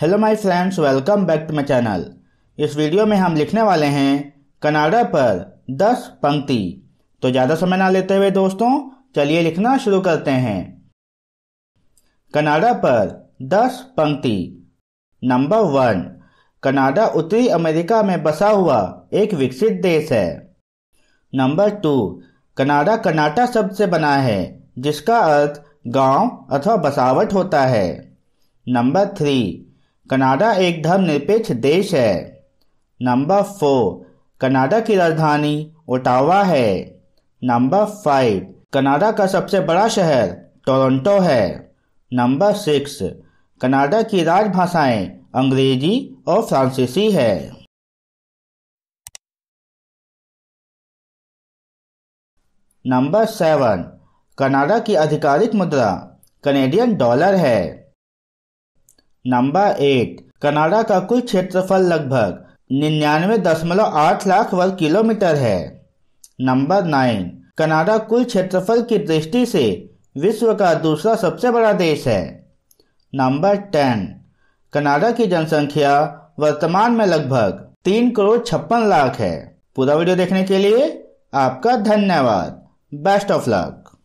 hello my friends welcome back to my channel इस video में हम लिखने वाले हैं कनाडा पर दस पंक्ति तो ज़्यादा समय ना लेते हुए दोस्तों चलिए लिखना शुरू करते हैं कनाडा पर दस पंक्ति नंबर वन कनाडा उत्तरी अमेरिका में बसा हुआ एक विकसित देश है नंबर टू कनाडा कनाटा शब्द से बना है जिसका अर्थ गांव अथवा बसावट होता है नंबर थ्री कनाडा एक धर्मनिरपेक्ष देश है नंबर फोर कनाडा की राजधानी ओटावा है नंबर फाइव कनाडा का सबसे बड़ा शहर टोरंटो है नंबर सिक्स कनाडा की राजभाषाएं अंग्रेजी और फ्रांसीसी है नंबर सेवन कनाडा की आधिकारिक मुद्रा कनेडियन डॉलर है नंबर एक कनाडा का कुल क्षेत्रफल लगभग निन्यानवे दशमलव आठ लाख वर्ग किलोमीटर है नंबर नाइन कनाडा कुल क्षेत्रफल की दृष्टि से विश्व का दूसरा सबसे बड़ा देश है नंबर टेन कनाडा की जनसंख्या वर्तमान में लगभग तीन करोड़ छप्पन लाख है पूरा वीडियो देखने के लिए आपका धन्यवाद बेस्ट ऑफ लक